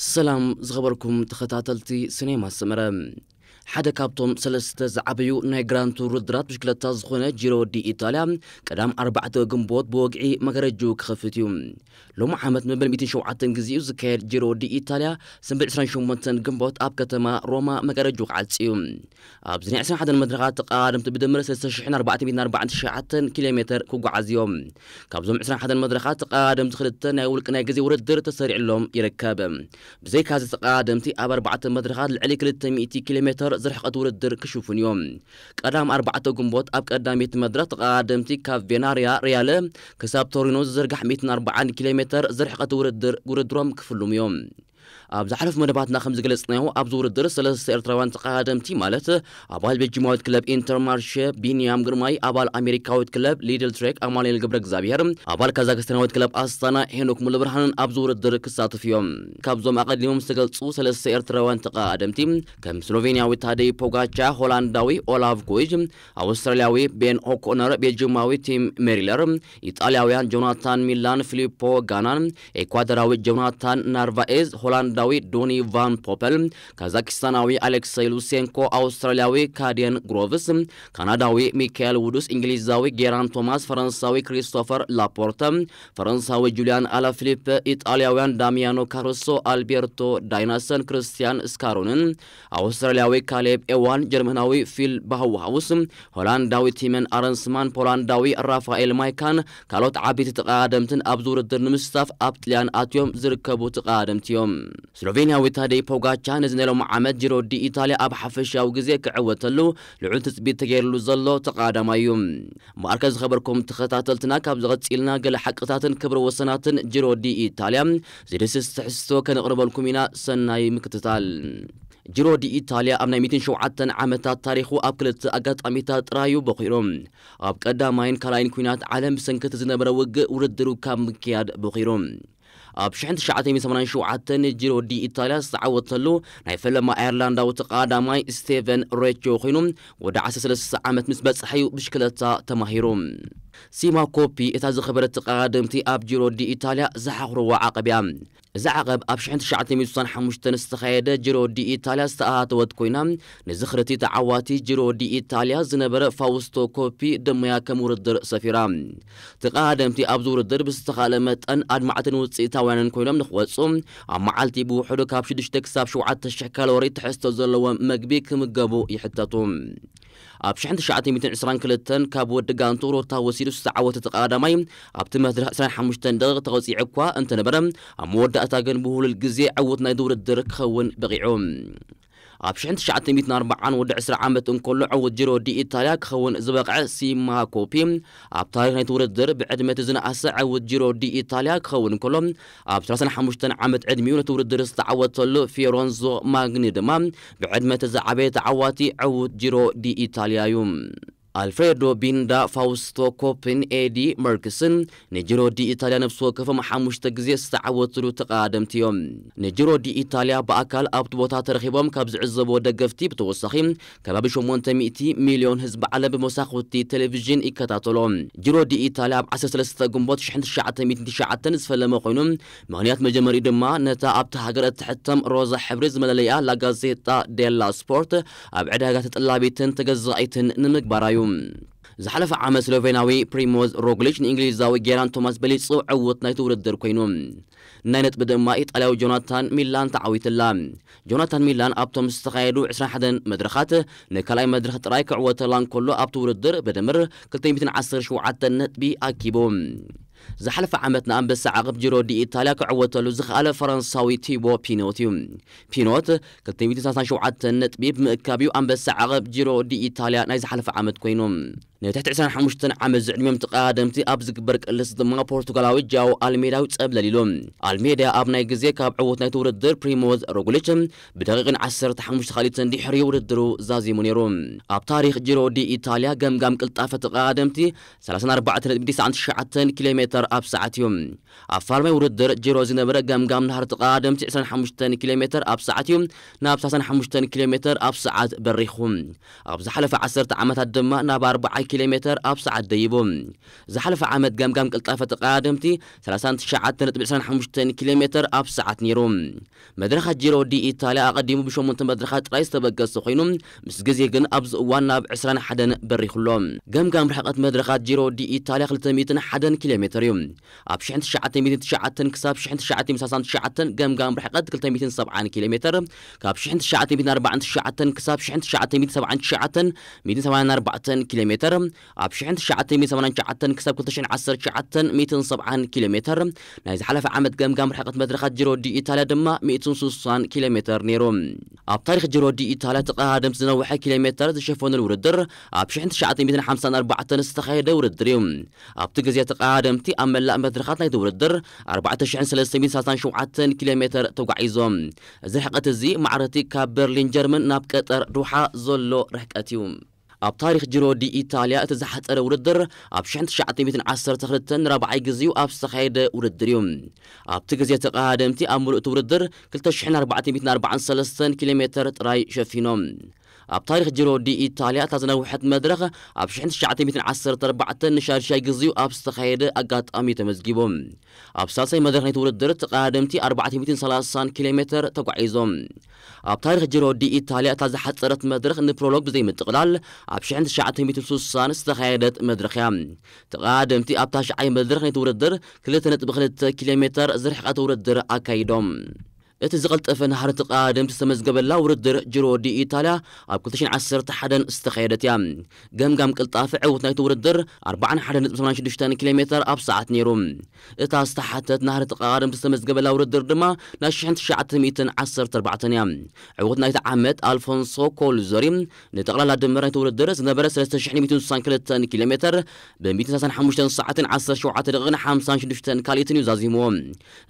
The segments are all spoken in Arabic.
سلام زغبركم تخطاتلتي سينما السمرة ሓደ ካብቶም ሰለስተ ዝዓበዩ ናይ ግራንቱር ውድራት ብሽክለታ ዝኾነ ጂሮ ዲ ኢጣልያ ቀዳም 4 ግንቦት ብወግዒ መገረጁ ክኸፍት እዩ ሎሚ ዓመት መበል 107 ግዜኡ ዝካየድ ጂሮ ዲ ኢጣልያ ሰንበት 28 ግንቦት ኣብ ከተማ ሮማ መገረጁ ክዓልፂ እዩ ኣብዚ ናይ 21 መድረኻት ተቃዳድምቲ ብድምር 3449 ኪሎ ሜትር ክጓዓዝ እዮም ካብዞም 21 መድረኻት ተቃዳድምቲ ክልተ ናይ ውልቂ ናይ ግዜ ውድድር ተሰሪዕሎም ይርከብ ብዘይካዚ ተቃዳድምቲ ኣብ 4 መድረኻት ልዕሊ 200 ኪሎ ሜትር ዝርሕቐት ውድድር ክሽፍን እዮም ቀዳም ኣርባዕተ ግንቦት ኣብ ቀዳሚት መድረኽ ተቐዳድምቲ ካብ ቬናርያ ሪያለ ክሳብ ቶሪኖ ዝዝርጋሕ 140 ኪሎ ሜትር ዝርሕቐት ውድድር ውድድሮም ክፍሉም እዮም ኣብ ዝሓለፉ መደባትና ከም ዝገለጽናዮ ኣብዚ ውድድር ሰለስተ ኤርትራውያን ተቃደምቲ ማለት ኣባል ቤልጅማዊት ክለብ ኢንተርማርሸ ቢንያም ግርማይ ኣባል ኣሜሪካዊት ክለብ ሊድል ትሬክ ኣማሌል ግብረ እግዚኣብሔር ኣባል ካዛክስታናዊት ክለብ ኣስታና ሄኖክ ሙሉብርሃንን ኣብዚ ውድድር ክሳትፍ እዮም ካብዞም ኣቐዲሞም ዝተገልጹ ሰለስተ ኤርትራውያን ተቃደምቲ ከም ስሎቬንያዊ ታደይ ፖጋቻ ሆላንዳዊ ኦላቭ ኩጅ ኣውስትራልያዊ ቤን ኦኮነር ቤልጅማዊ ቲም ሜሪለር ኢጣልያውያን ጆናታን ሚላን ፊሊፖ ጋናን ኤኳዶራዊ ጆናታን ናርቫኤዝ ሆላንዳ ካናዳዊ ዶኒ ቫን ፖፐል፣ ካዛኪስታናዊ አሌክሰይ ሉሴንኮ፣ አውስትራሊያዊ ካዲየን ግሮቭስ፣ ካናዳዊ ሚካኤል ውዱስ፣ እንግሊዛዊ ጌራን ቶማስ፣ ፈረንሳዊ ክሪስቶፈር ላፖርተ፣ ፈረንሳዊ ጁሊያን አላፊሊፕ፣ ኢጣሊያውያን ዳሚያኖ ካሩሶ፣ አልቤርቶ ዳይናሰን፣ ክርስቲያን ስካሩንን፣ አውስትራሊያዊ ካሌብ ኤዋን፣ ጀርመናዊ ፊል ባህውሃውስ፣ ሆላንዳዊ ቲመን አረንስማን፣ ፖላንዳዊ ራፋኤል ማይካን ካልኦት ዓበይቲ ተቃደምትን ኣብዚ ውድድር ንምስታፍ ኣብ ጥልያን ኣትዮም ዝርከቡ ተቃደምቲ እዮም سلوفينيا ويتادي بوغاتشان إزنالو معامد جيرو دي إيطاليا أب حفشاو غزي كعوتلو لعون تثبيت تغيرلو زلو تقادم أيوم مركز خبركم تخطاتلتنا كاب زغط سيلنا قل حقتاتن كبر وسناتن جيرو دي إيطاليا زي دسس تحسسو كان أقرب لكم هنا سناي مكتتال جيرو دي إيطاليا أمنا ميتين شوعتن عامتات تاريخو أب كلت أقات أميتات رايو بخيروم أب قدامين كالاين كوينات عالم سنكت زنبرا وق وردرو كام كياد بخيروم بشحنت شعاتي مسمنان شو عتن جرو دي إيطاليا سعوت له نايفل ما إيرلندا ماي ستيفن ريتشو خينم ودع سلسلة عامة مسبة حيو بشكلة تماهيرهم ሲማ ኮፒ እታ ዝኸበረት ተቐዳድምቲ ኣብ ጂሮ ዲ ኢታልያ ዝሓኽርዎ ዓቐብ እያ እዛ ዓቐብ ኣብ 1965 ዝተኻየደ ጂሮ ዲ ኢታልያ ዝተኣሃተወት ኮይና ንዝኽርቲ ተዓዋቲ ጂሮ ዲ ኢታልያ ዝነበረ ፋውስቶ ኮፒ ድመያ ከም ውርድር ሰፊራ ተቐዳድምቲ ኣብዚ ውርድር ብዝተኻለ መጠን ኣድማዕትን ውፅኢታውያንን ኮይኖም ንክወፁ ኣብ መዓልቲ ብውሕዱ ካብ 6 ክሳብ 7,000 ካሎሪ ትሕዝቶ ዘለዎ መግቢ ክምገቡ ይሕተቱ اب شحنت شعاتي متن عسران كلتن كاب ود غانتورو تا وسيدو سعوت تقادماي اب تمهدر عسران حمشتن دغ تغصي عكوا انت نبرم ام ود اتاغن بهول الغزي عوتنا الدرك خون بقيعوم أبشنت شعت ميت نربع عن ودع سرعة مت إن كل عود جرو دي إيطاليا خون زبقة سيم ها كوبي أبطارق نتور الدرب عد مت زنا أسعة ود جرو دي إيطاليا خون كلهم أبترسنا حمشتن عمت عد ميون تور الدرس تعود تلو في رونزو ماغني دمام بعد مت زعبيت عواتي عود جرو دي إيطاليا يوم alfredo binda fausto copen edi merkison ንጅሮዲ ኢጣልያ ነፍሲ ወከፎም ሓሙሽተ ግዜ ዝተዓወትሉ ተቃደምቲ እዮም ንጅሮዲ ኢጣልያ ብኣካል ኣብቲ ቦታ ተረኺቦም ካብ ዝዕዘቦ ደገፍቲ ብተወሳኺ ከባቢ 800 ሚልዮን ህዝቢ ዓለም ብመሳኽቲ ቴሌቭዥን ይከታተሎ ጅሮዲ ኢጣልያ ኣብ 13 ግንቦት 1999 ዝፈለመ ኮይኑ ምክንያት መጀመሪኡ ድማ ነታ ኣብቲ ሃገር እትሕተም ሮዛ ሕብሪ ዝመለለያ ላጋዜጣ ዴላ ስፖርት ኣብ ዕዳጋ ተጠላቢትን ተገዛኢትን ንምግባራ እዩ زحلف عام سلوفيناوي بريموز روغليش نإنجليزاوي جيران توماس بليتسو عوت نايت ودر كوينو ناينت بدما إيطالياوي جوناتان ميلان تعويت الله جوناتان ميلان أبتم استقايدو 21 مدرخات نكالاي مدرخ رايك عوت لان كله أبتو ودر بدمر كلتين 210 شوعة نتبي أكيبو ዝሓለፈ ዓመት ንኣንበሳ ዓቐብ ጅሮ ዲ ኢታልያ ክዕወተሉ ዝኽኣለ ፈረንሳዊ ቲቦ ፒኖት እዩ ፒኖት 237 ነጥቢ ብምእካብ እዩ ኣንበሳ ዓቐብ ጅሮ ዲ ኢታልያ ናይ ዝሓለፈ ዓመት ኮይኑ ነቲ ትዕስራን ሓሙሽተን ዓመት ዝዕድሜም ተቃዳድምቲ ኣብ ዝግበር ቅልስ ድማ ፖርቱጋላዊ ጃው ኣልሜዳዊ ፀብለል ኢሎም ኣልሜዳ ኣብ ናይ ግዜ ካብ ዕወት ናይቲ ውድድር ፕሪሞዝ ሮጉሊች ብደቂቕን 15 ካሊትን ድሕሪ ውድድሩ ዛዚሙ ነይሩ ኣብ ታሪክ ጂሮ ዲ ኢታልያ ገምጋም ቅልጣፈ ተቃዳድምቲ 34.99 ኪሎ ሜትር ኣብ ሰዓት እዩ ኣብ ፋልማይ ውድድር ጂሮ ዝነበረ ገምጋም ናሃር ተቃዳድምቲ 25 ኪሎ ሜትር ኣብ ሰዓት እዩ ናብ 35 ኪሎ ሜትር ኣብ ሰዓት በሪኹ ኣብ ዝሓለፈ 10 ዓመታት ድማ ናብ 40 ኪሎ ሜትር ኣብ ሰዓት ደይቡ ዝሓለፈ ዓመት ገምጋም ቅልጣፈ ተቃዳድምቲ 39.25 ኪሎ ሜትር ኣብ ሰዓት ነይሩ መድረኻት ጂሮ ዲ ኢታልያ ኣቐዲሙ ብ8 መድረኻት ጥራይ ዝተበገሰ ኮይኑ ምስ ግዜ ግን ኣብዚ እዋን ናብ 21 በሪኽሎ ገምጋም ርሕቐት መድረኻት ጂሮ ዲ ኢታልያ 201 ኪሎ ሜትር እዩ ኣብ 1909 ክሳብ 1939 ገምጋም ርሕቐት 270 ኪሎ ሜትር ካብ 1949 ክሳብ 1979 184 ኪሎ ሜትር كيلومتر أب شحن شعتن مي ثمانين شعتن كسب كتشن عشر شعات مية سبعان كيلومتر نايز حلف عمد جم جم رحقت مدرخة جرودي إيطاليا دما مية سوسان كيلومتر نيروم أب تاريخ جرودي إيطاليا إيطاليا سنة زنوحة كيلومتر تشوفون الوردر أب شحن شعتن ميتن حمسان أربعة نستخير دور الدريم أب تجزية تقدم تي أمل لا مدرخة نايد الوردر أربعة شحن سلسة مية سوسان شعات كيلومتر توقعيزهم زرحقة زي معرتي كاب برلين جرمن نابكتر روحا زولو زلو رحقتيوم اب تاريخ جرو دي ايطاليا اتزحتر وردر اب شنت شعتي متن عصر تخلتن ربعي غزيو اب سخيد وردريوم اب تغزي تقادمتي امرو تو كلتا شحن 443 كيلومتر راي شفينوم أب تاريخ جرو دي إيطاليا تازنا وحد مدرخة أب شحن شعتي مثل عصر تربعت نشار شاي قزيو أب استخيد أقات أمي تمزقيبهم أب ساسي مدرخة نتولد درت قادمتي أربعة ميتن سلاسان كيلومتر تقعيزوم أب تاريخ جرو دي إيطاليا تازا حصرت مدرخ نبرولوج بزي متقلال أب شحن شعتي مثل سوسان استخيدت مدرخة تقادمتي أب تاشعي مدرخة نتولد در كلتنا بخلت كيلومتر زرح قطورة در أكايدوم እቲ ዝቐልጠፈ ናሃሪ ተቓድምቲ ዝተመዝገበላ ውርድር ጅሮ ዲ ኢታልያ ኣብ 211 ዝተኸየደት እያ ገምጋም ቅልጣፍ ዕውት ናይቲ ውርድር 41.86 ኪሎ ሜትር ኣብ ሰዓት ነይሩ እታ ዝተሓተት ናሃሪ ተቓድምቲ ዝተመዝገበላ ውርድር ድማ ናይ 1914 እያ ዕውት ናይቲ ዓመት ኣልፎንሶ ኮልዘሪ ንጠቕላላ ድምር ናይቲ ውርድር ዝነበረ 3162 ኪሎ ሜትር ብ135 ሰዓትን 17 ደቂቕን 56 ካልኢትን እዩ ዛዚምዎ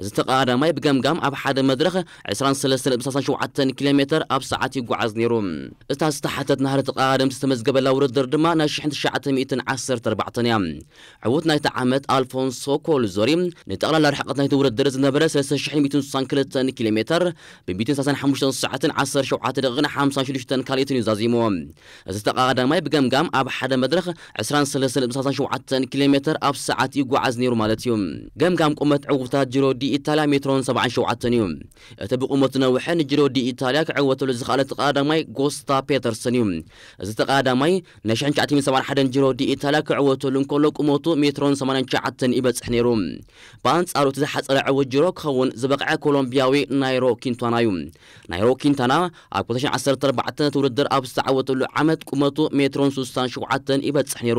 እዚ ተቓዳማይ ብገምጋም ኣብ ሓደ መድረኽ عسران سلسلة بساسان شو عتن كيلومتر أب ساعتي قعز نيروم استاس تحتت نهر تقارم ستمزقب لو ردر دما ناشحن تشعت مئتن عصر تربع يام عوت نايت عامت ألفونسو كولزوري نتقلا لرحقت نايت ورد درز نبرة سلسل شحن مئتن سانكلتن كيلومتر بمئتن ساسان حمشتن ساعتن عسر شوعت دغن حامسان شلشتن كاليتن يزازيمو استقادماي بقمقام أب حدا مدرخ عسران سلسلة بساسان شو عتن كيلومتر أب ساعتي قعز نيرو مالت يوم قمقام قمت عقوبتات جرو دي إيطاليا مترون شو عتنيوم እቲብቑመትና ውሐን ጅሮ ዲ ኢታልያ ክዕወተሉ ዝኽኣለ ተቓዳማይ ጎስታ ፔተርሰን እዩ እዚ ተቓዳማይ ን971 ጅሮ ዲ ኢታልያ ክዕወተሉ እንከሎ ቁመቱ ሜትሮን 89 ይበፅሕ ነይሩ ብኣንጻሩ እቲ ዝሓፀረ ዕውት ጅሮ ክኸውን ዝበቕዐ ኮሎምቢያዊ ናይሮ ኪንታና እዩ ናይሮ ኪንታና ኣብ 214 ነቲ ውድድር ኣብ ዝተዓወተሉ ዓመት ቁመቱ ሜትሮን 67 ይበፅሕ ነይሩ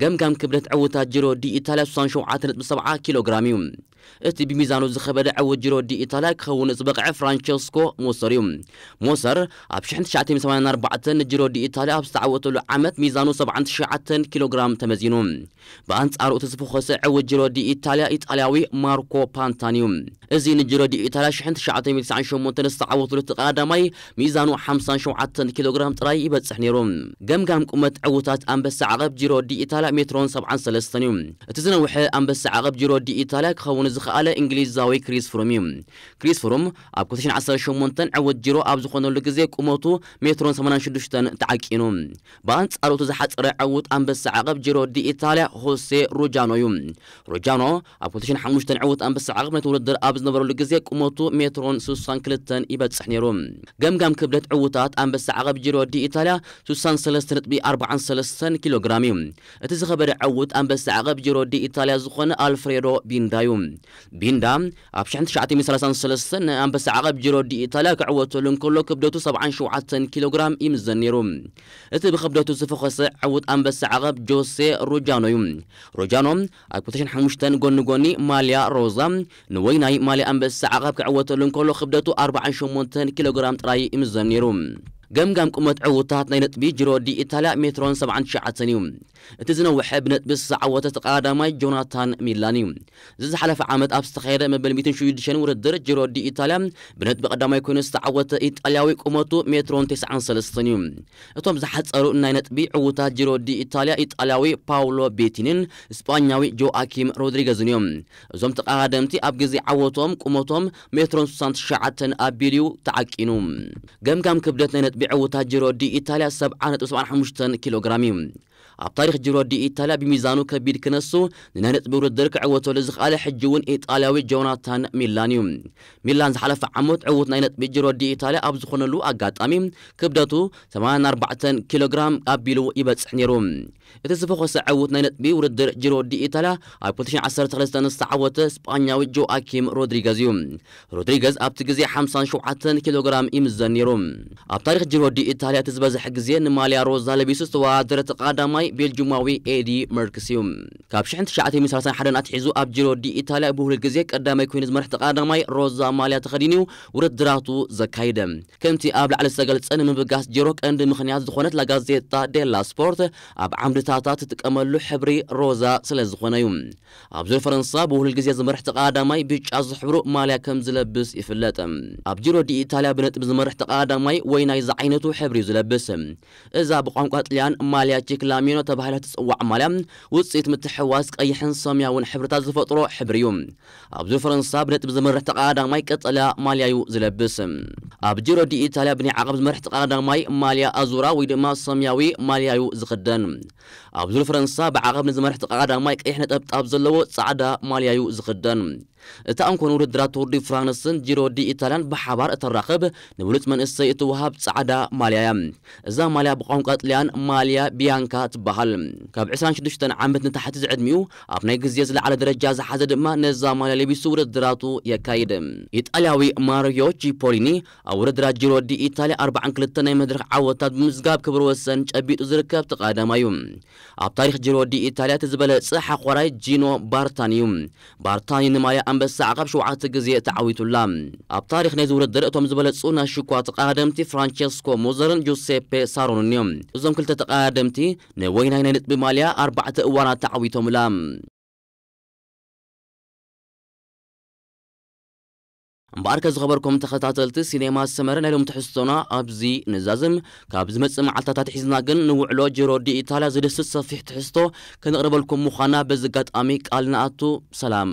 ገምጋም ክብደት ዕውታት ጅሮ ዲ ኢታልያ 67.7 ኪሎ ግራም እዩ እቲ ብሚዛኑ ዝኸበደ ዕውት ጅሮ ዲ ኢታልያ ክኸውን ፅበቅዐ ፍራንቸስኮ ሞሰር እዩ ሞሰር ኣብ 1984 ጅሮ ዲኢታልያ ኣብ ዝተዓወተሉ ዓመት ሚዛኑ 79 ኪሎ ግራም ተመዚኑ ብኣንጻሩ እቲ ዝፈኸሰ ዕውት ጅሮ ዲኢታልያ ኢጣልያዊ ማርኮ ፓንታን እዩ እዚ ንጅሮ ዲኢታልያ 1998 ዝተዓወተሉ ተቀዳዳማይ ሚዛኑ 57 ኪሎ ግራም ጥራይ ይበፅሕ ነይሩ ገምጋም ቁመት ዕውታት ኣንበሳ ዓቐብ ጅሮ ዲኢታልያ ሜትሮን 73 እዩ እቲ ዝነውሐ ኣንበሳ ዓቐብ ጅሮ ዲኢታልያ ክኸውን ዝኽኣለ እንግሊዛዊ ክሪስ ፍሩም እዩ ክሪስ ይስፍሩም ኣብ 2018 ዕወት ጂሮ ኣብ ዝኾነሉ ግዜ ቁመቱ ሜትሮን 86 ተዓቂኑ ብኣንጻሩ እቲ ዝሓፀረ ዕውት ኣንበሳ ዓቐብ ጂሮ ዲ ኢታልያ ሆሴ ሮጃኖ እዩ ሮጃኖ ኣብ 2005 ዕውት ኣንበሳ ዓቐብ ነቲ ውድድር ኣብ ዝነበረሉ ግዜ ቁመቱ ሜትሮን 62 ይበፅሕ ነይሩ ገምጋም ክብደት ዕውታት ኣንበሳ ዓቐብ ጂሮ ዲ ኢታልያ 63.43 ኪሎ ግራም እዩ እቲ ዝኸበደ ዕውት ኣንበሳ ዓቐብ ጂሮ ዲ ኢታልያ ዝኾነ ኣልፍሬዶ ቢንዳ እዩ ቢንዳ ኣብ 1933 سن أم بس عقب جرو دي تلاك عوتو لن كلو كبدوتو شو شوعة كيلوغرام ام زنيرو إتي بخبدوتو سفخس عوت أم بس عقب جوسي روجانو يوم روجانو أكبتشن حمشتن قن قني ماليا روزا نويناي ماليا أم بس عقب كعوتو لن كلو خبدوتو شو شمونتن كيلوغرام تراي ام زنيرو ገምጋም ቁመት ዕውታት ናይ ነጥቢ ጅሮ ዲ ኢታልያ ሜትሮን 79 እዩ እቲ ዝነውሐ ብነጥቢ ዝዓወተ ተቀዳዳማይ ጆናታን ሚላን እዩ ዝዝሓለፈ ዓመት ኣብ ዝተካየደ መበል 107 ውድድር ጅሮ ዲ ኢታልያ ብነጥቢ ቀዳማይ ኮይኑ ዝተዓወተ ኢጣልያዊ ቁመቱ ሜትሮን 93 እዩ እቶም ዝሓፀሩ ናይ ነጥቢ ዕውታት ጅሮ ዲ ኢታልያ ኢጣልያዊ ፓውሎ ቤቲንን ስጳኛዊ ጆኣኪም ሮድሪገዝን እዮም እዞም ተቃዳምቲ ኣብ ግዜ ዓወቶም ቁመቶም ሜትሮን 69 ኣቢልዩ ተዓቂኑ ገምጋም ክብደት ናይ ነጥቢ بيعو تاجرو دي إيطاليا سبعة وسبعة حمشتن كيلوغرامي أب تاريخ دي إيطاليا بميزانو كبير كنسو نانت بورو الدرك عوتو لزخ على حجون إيطاليوي جوناتان ميلانيوم ميلان زحلف عموت عوت نانت دي إيطاليا أب زخون لو أقات أميم كبدتو 84 كيلوغرام أبيلو يبتسح نيروم اتسفق سعوت نانت بورو الدرك دي إيطاليا أب كنتشين عسر تخلستان استعوت سبانياوي جو أكيم رودريغازيوم رودريغاز أب تقزي 57 كيلوغرام يمزن نيروم أب تاريخ جرودي إيطاليا تزبزح قزي نماليا روزا لبيسو استوادر تقادماي ቤልጅማዊ ኤዲ መርክስ እዩ ካብ 1931 ኣትሒዙ ኣብ ጅሮ ዲ ኢታልያ ብሁሉ ግዜ ቀዳማይ ኮይኑ ዝመርሕ ተቃዳማይ ሮዛ ማልያ ተኸዲኑ ውድድራቱ ዘካይደ ከምቲ ኣብ ላዕሊ ዝተገልፀ ንምብጋስ ጅሮ ቀንዲ ምክንያት ዝኾነት ላጋዜጣ ዴላ ስፖርት ኣብ ዓምድታታት ትጥቀመሉ ሕብሪ ሮዛ ስለ ዝኾነ እዩ ኣብ ዙር ፈረንሳ ብሁሉ ግዜ ዝመርሕ ተቃዳማይ ብጫ ዝሕብሩ ማልያ ከም ዝለብስ ይፍለጥ ኣብ ጅሮ ዲ ኢታልያ ብነጥቢ ዝመርሕ ተቃዳማይ ወይ ናይ ዝዓይነቱ ሕብሪ ዝለብስ እዛ ብቋንቋ ጥልያን ማልያ ቺክላሚ ሰሜኖ ተባሂላ ትፅዋዕ ማልያ ውፅኢት ምትሕዋስ ቀይሕን ሰማያውን ሕብርታት ዝፈጥሮ ሕብሪ እዩ ኣብዚ ፈረንሳ ብነጥቢ ዝመርሕ ተቃዳማይ ቀጠልያ ማልያ እዩ ዝለብስ ኣብ ጂሮ ዲ ኢታልያ ብናይ ዓቐብ ዝመርሕ ተቃዳማይ ማልያ ኣዙራ ወይ ድማ ሰማያዊ ማልያ እዩ ዝኽደን ኣብ ዙር ፈረንሳ ብዓቐብ ንዝመርሕ ተቃዳማይ ቀይሕ ነጠብጣብ ዘለዎ ጻዕዳ ማልያ እዩ ዝኽደን تا انكون ودرات ودي فرانسن جيرو دي ايطاليان بحبار اتراقب نبلت من اسي اتوهاب صعدا ماليا اذا ماليا بقوم قتليان ماليا بيانكا تبهل كاب 26 عامت نتحت زعدميو اب ناي غزي زل على درجه زحازه دما نزا ماليا لبيسو ودراتو يكايد ايطالياوي ماريو جيبوليني ودرات جيرو دي ايطاليا 42 ناي مدرخ عوتات بمزغاب كبر وسن ጨቢጡ ዝርከብ ተቃዳማዩ ኣብ ታሪክ ጅሮ ዲ ኢታልያ ተዝበለፀ ሓቆራይ ጂኖ ባርታን እዩ ባርታን ንማልያ ኣንበሳ ዓቐብ ሸውዓተ ግዜ ተዓዊቱላ ኣብ ታሪክ ናይ ዝውድድር እቶም ዝበለፁ ናይ ሽኳ ተቃዳምቲ ፍራንቸስኮ ሞዘርን ጆሴፔ ሳሮንን እዮም እዞም ክልተ ተቃዳምቲ ንወይናይ ናይ ንጥቢ ማልያ ኣርባዕተ እዋናት ተዓዊቶምላ እምበኣር ከዝኸበርኩም ተኸታተልቲ ሲኔማ ሰመረ ናይ ሎም ትሕዝቶና ኣብዚ ንዛዝም ካብ ዝመፅእ መዓልትታት ሒዝና ግን ንውዕሎ ጀሮ ዲ ኢታልያ ዝደስት ሰፊሕ ትሕዝቶ ከነቕርበልኩም ምዃና በዚ ኣጋጣሚ ቃል ንኣቱ ሰላም